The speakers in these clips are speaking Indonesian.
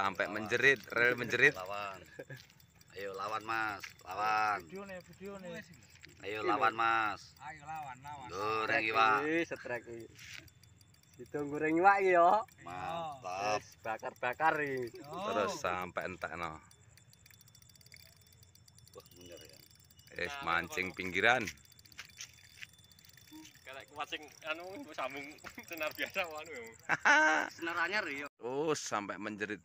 sampai lawan. menjerit rel menjerit lawan ayo lawan mas lawan video ayo lawan mas ayo lawan lawan goreng iwa setrek ditunggu goreng iwa yo mantap bakar bakar ini terus sampai entak no wah eh mancing pinggiran kayak mancing anu sambung senar biasa anu senar anyar oh sampai menjerit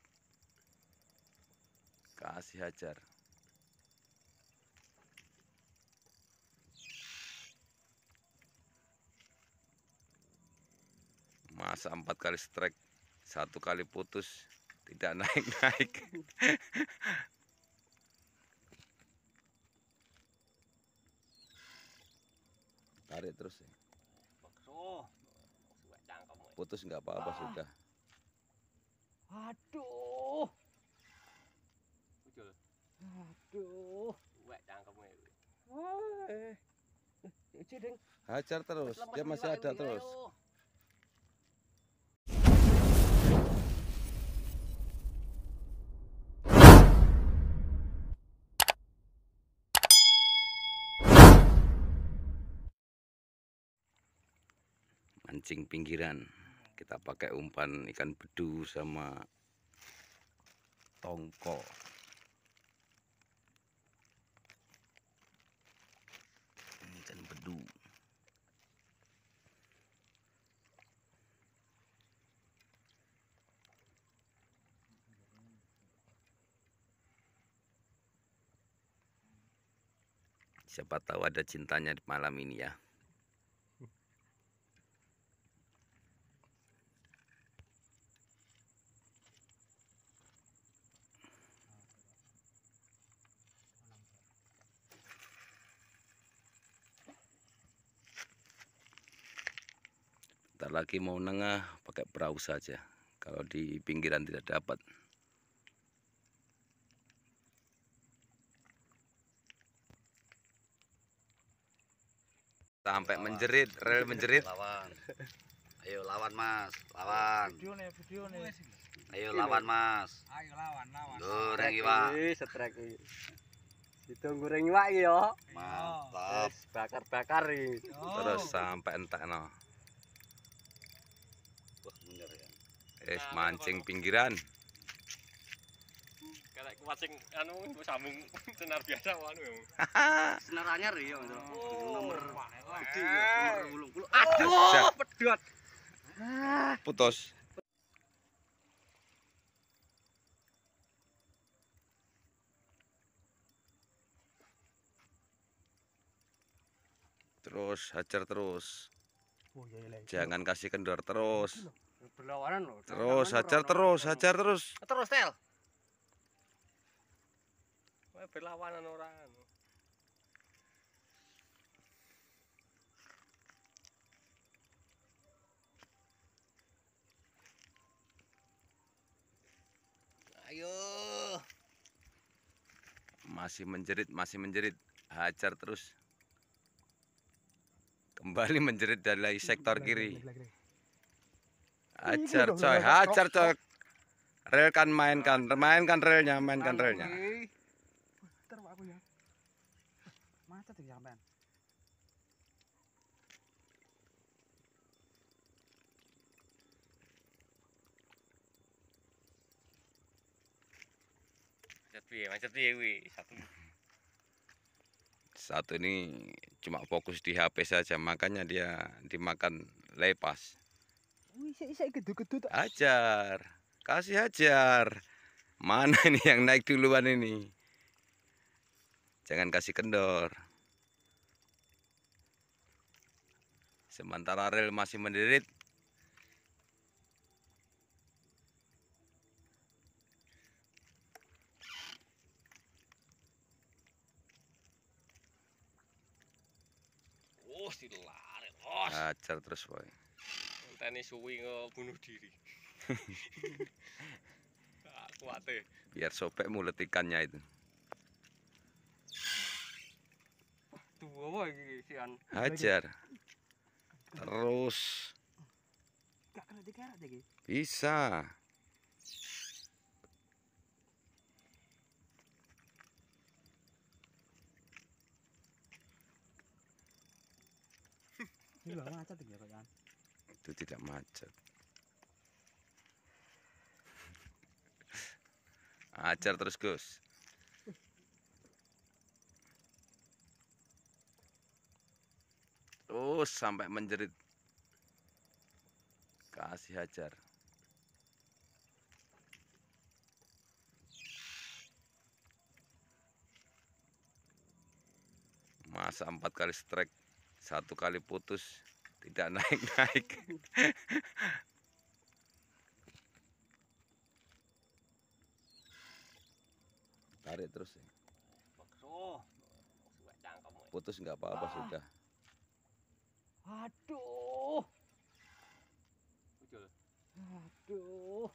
kasih hajar masa empat kali strike satu kali putus tidak naik-naik tarik terus ya putus nggak apa-apa sudah Aduh. Wah. Eh, Hajar terus. Dia masih ada terus. mancing pinggiran kita pakai umpan ikan bedu sama tongkol madu siapa tahu ada cintanya di malam ini ya Ntar lagi mau nengah pakai perahu saja. Kalau di pinggiran tidak dapat. Sampai menjerit, rel menjerit. Lawan. Ayo lawan Mas, lawan. Video nih, video nih. Ayo lawan Mas. Ayo lawan, lawan. Goreng iwak. Setrek iki. Ditunggu goreng iwak iki yo. Mantap. Bakar-bakar iki. Terus sampai entekno. Wah bener ya. Eh nah, mancing kalau... pinggiran. kayak aku mancing anu itu sambung senar biasa anu ya. senar anyar ya nomor gede iya, nomor iya, Aduh pedot. Ah, putus. terus hajar terus Oh, iya, iya, jangan kasih kendor terus. Terus hajar terus, hajar terus. Terus tel. Berlawanan orang. Ayo. Masih menjerit, masih menjerit. Hajar terus kembali menjerit dari sektor kiri Hajar coy hajar coy rel kan mainkan mainkan relnya mainkan relnya macet ya wih macet piye macet piye kuwi satu satu ini cuma fokus di HP saja makanya dia dimakan lepas oh, Ajar, kasih ajar. mana ini yang naik duluan ini jangan kasih kendor sementara rel masih menderit mesti lari los. Ajar terus woi. Enteni suwi bunuh diri. Tak ah, kuat e. Biar sobek mulut ikannya itu. Dua woi iki sian. Hajar. Terus. Gak kena dikerat lagi. Bisa. Ini macet ya kawan. Itu tidak macet. Ajar terus Gus. Terus sampai menjerit. Kasih hajar. Masa empat kali strike satu kali putus tidak naik-naik tarik terus ya. putus nggak apa-apa ah. sudah aduh aduh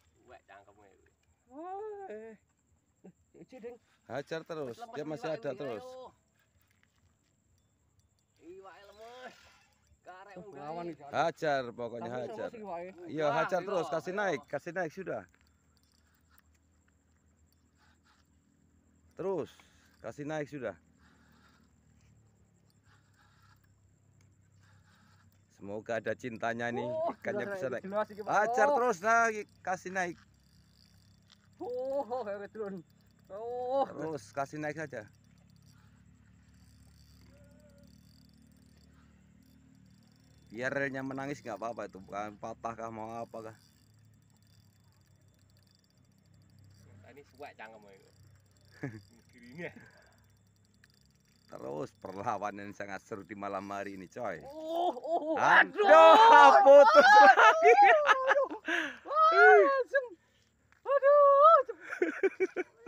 hajar terus dia masih ada terus Gitu. Hajar pokoknya hajar. Ya? Iya hajar terus kasih naik, kasih naik sudah. Terus kasih naik sudah. Semoga ada cintanya nih oh, ikannya bisa naik. Ya. Hajar oh. terus lagi kasih naik. Oh, oh, terus kasih naik saja. biar relnya menangis nggak apa-apa itu bukan patah kah mau apa kah ini suwak cangkem itu kirinya terus perlawanan yang sangat seru di malam hari ini coy oh, oh, oh. aduh, aduh putus aduh, lagi aduh, aduh, aduh, aduh.